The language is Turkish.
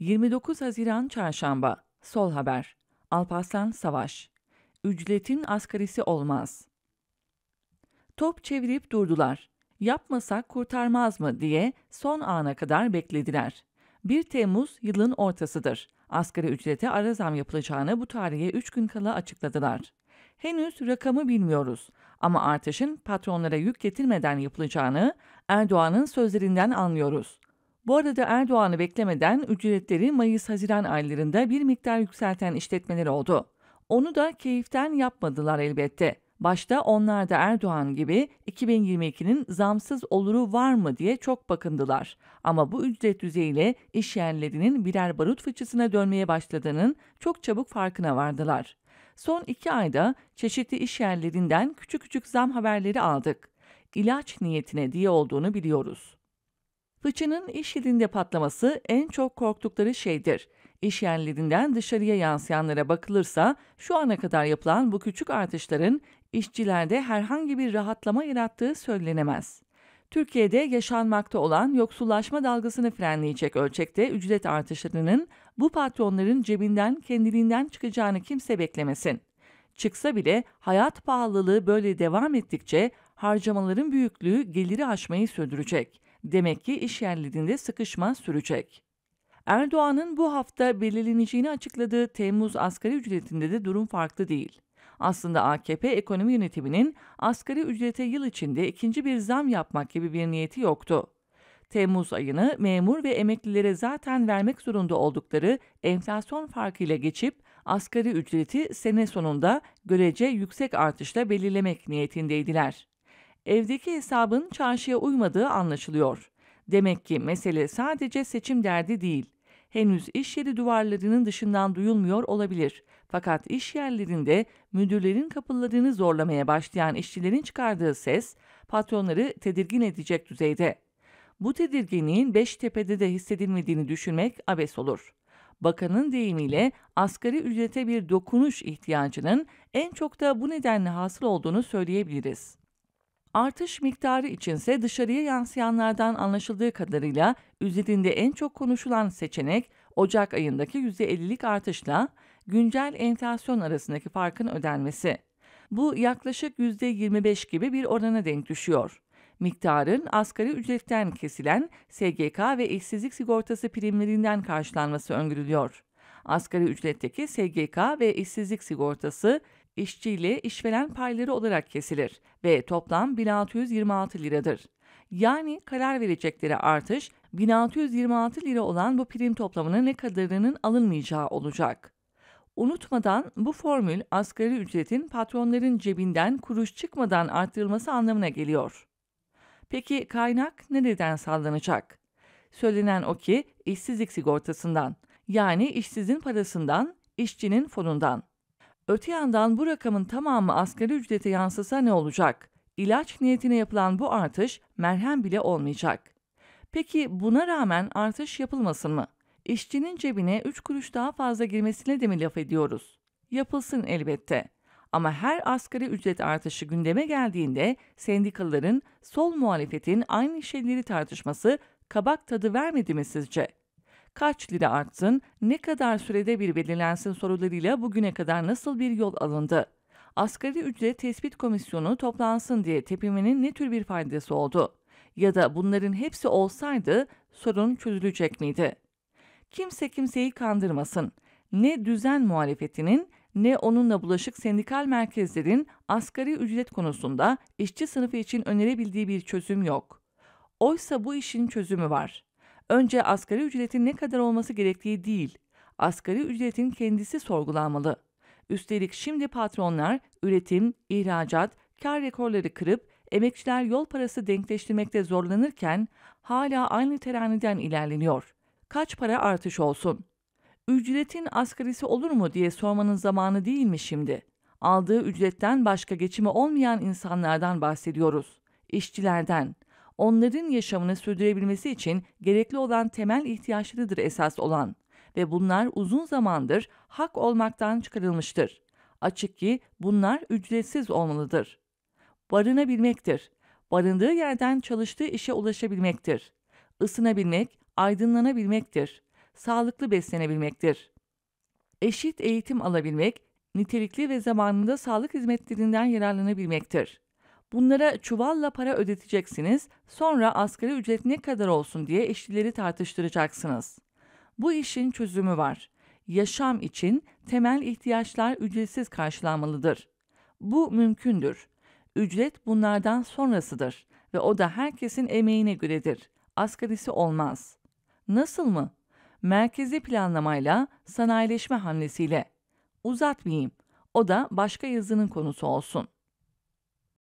29 Haziran Çarşamba Sol Haber Alparslan Savaş Ücretin asgarisi olmaz. Top çevirip durdular. Yapmasak kurtarmaz mı diye son ana kadar beklediler. 1 Temmuz yılın ortasıdır. Asgari ücrete ara zam yapılacağını bu tarihe 3 gün kala açıkladılar. Henüz rakamı bilmiyoruz ama artışın patronlara yük getirmeden yapılacağını Erdoğan'ın sözlerinden anlıyoruz. Bu arada Erdoğan'ı beklemeden ücretleri Mayıs-Haziran aylarında bir miktar yükselten işletmeler oldu. Onu da keyiften yapmadılar elbette. Başta onlar da Erdoğan gibi 2022'nin zamsız oluru var mı diye çok bakındılar. Ama bu ücret düzeyiyle iş yerlerinin birer barut fıçısına dönmeye başladığının çok çabuk farkına vardılar. Son iki ayda çeşitli iş yerlerinden küçük küçük zam haberleri aldık. İlaç niyetine diye olduğunu biliyoruz. Fıçının iş yerinde patlaması en çok korktukları şeydir. İş yerlerinden dışarıya yansıyanlara bakılırsa şu ana kadar yapılan bu küçük artışların işçilerde herhangi bir rahatlama yarattığı söylenemez. Türkiye'de yaşanmakta olan yoksullaşma dalgasını frenleyecek ölçekte ücret artışlarının bu patronların cebinden kendiliğinden çıkacağını kimse beklemesin. Çıksa bile hayat pahalılığı böyle devam ettikçe harcamaların büyüklüğü geliri aşmayı sürdürecek. Demek ki iş yerlerinde sıkışma sürecek. Erdoğan'ın bu hafta belirleneceğini açıkladığı Temmuz asgari ücretinde de durum farklı değil. Aslında AKP ekonomi yönetiminin asgari ücrete yıl içinde ikinci bir zam yapmak gibi bir niyeti yoktu. Temmuz ayını memur ve emeklilere zaten vermek zorunda oldukları enflasyon farkıyla geçip asgari ücreti sene sonunda görece yüksek artışla belirlemek niyetindeydiler evdeki hesabın çarşıya uymadığı anlaşılıyor. Demek ki mesele sadece seçim derdi değil. Henüz iş yeri duvarlarının dışından duyulmuyor olabilir. Fakat iş yerlerinde müdürlerin kapılarını zorlamaya başlayan işçilerin çıkardığı ses patronları tedirgin edecek düzeyde. Bu tedirginliğin Beştepe'de de hissedilmediğini düşünmek abes olur. Bakanın deyimiyle asgari ücrete bir dokunuş ihtiyacının en çok da bu nedenle hasıl olduğunu söyleyebiliriz. Artış miktarı içinse dışarıya yansıyanlardan anlaşıldığı kadarıyla üzerinde en çok konuşulan seçenek Ocak ayındaki %50'lik artışla güncel enflasyon arasındaki farkın ödenmesi. Bu yaklaşık %25 gibi bir orana denk düşüyor. Miktarın asgari ücretten kesilen SGK ve işsizlik sigortası primlerinden karşılanması öngörülüyor. Asgari ücretteki SGK ve işsizlik sigortası işçi ile işveren payları olarak kesilir ve toplam 1626 liradır. Yani karar verecekleri artış 1626 lira olan bu prim toplamına ne kadarının alınmayacağı olacak. Unutmadan bu formül asgari ücretin patronların cebinden kuruş çıkmadan arttırılması anlamına geliyor. Peki kaynak nereden sağlanacak? Söylenen o ki işsizlik sigortasından yani işsizin parasından, işçinin fonundan. Öte yandan bu rakamın tamamı asgari ücrete yansısa ne olacak? İlaç niyetine yapılan bu artış merhem bile olmayacak. Peki buna rağmen artış yapılmasın mı? İşçinin cebine 3 kuruş daha fazla girmesine de mi laf ediyoruz? Yapılsın elbette. Ama her asgari ücret artışı gündeme geldiğinde sendikaların, sol muhalefetin aynı şeyleri tartışması kabak tadı vermedi mi sizce?'' kaç lira artsın, ne kadar sürede bir belirlensin sorularıyla bugüne kadar nasıl bir yol alındı? Asgari ücret tespit komisyonu toplansın diye tepinmenin ne tür bir faydası oldu? Ya da bunların hepsi olsaydı sorun çözülecek miydi? Kimse kimseyi kandırmasın. Ne düzen muhalefetinin ne onunla bulaşık sendikal merkezlerin asgari ücret konusunda işçi sınıfı için önerebildiği bir çözüm yok. Oysa bu işin çözümü var. Önce asgari ücretin ne kadar olması gerektiği değil, asgari ücretin kendisi sorgulanmalı. Üstelik şimdi patronlar üretim, ihracat, kar rekorları kırıp emekçiler yol parası denkleştirmekte zorlanırken hala aynı teraniden ilerleniyor. Kaç para artış olsun? Ücretin asgarisi olur mu diye sormanın zamanı değil mi şimdi? Aldığı ücretten başka geçimi olmayan insanlardan bahsediyoruz. İşçilerden, onların yaşamını sürdürebilmesi için gerekli olan temel ihtiyaçlarıdır esas olan ve bunlar uzun zamandır hak olmaktan çıkarılmıştır. Açık ki bunlar ücretsiz olmalıdır. Barınabilmektir. Barındığı yerden çalıştığı işe ulaşabilmektir. Isınabilmek, aydınlanabilmektir. Sağlıklı beslenebilmektir. Eşit eğitim alabilmek, nitelikli ve zamanında sağlık hizmetlerinden yararlanabilmektir. Bunlara çuvalla para ödeteceksiniz, sonra asgari ücret ne kadar olsun diye işçileri tartıştıracaksınız. Bu işin çözümü var. Yaşam için temel ihtiyaçlar ücretsiz karşılanmalıdır. Bu mümkündür. Ücret bunlardan sonrasıdır ve o da herkesin emeğine göredir. Asgarisi olmaz. Nasıl mı? Merkezi planlamayla, sanayileşme hamlesiyle. Uzatmayayım. O da başka yazının konusu olsun.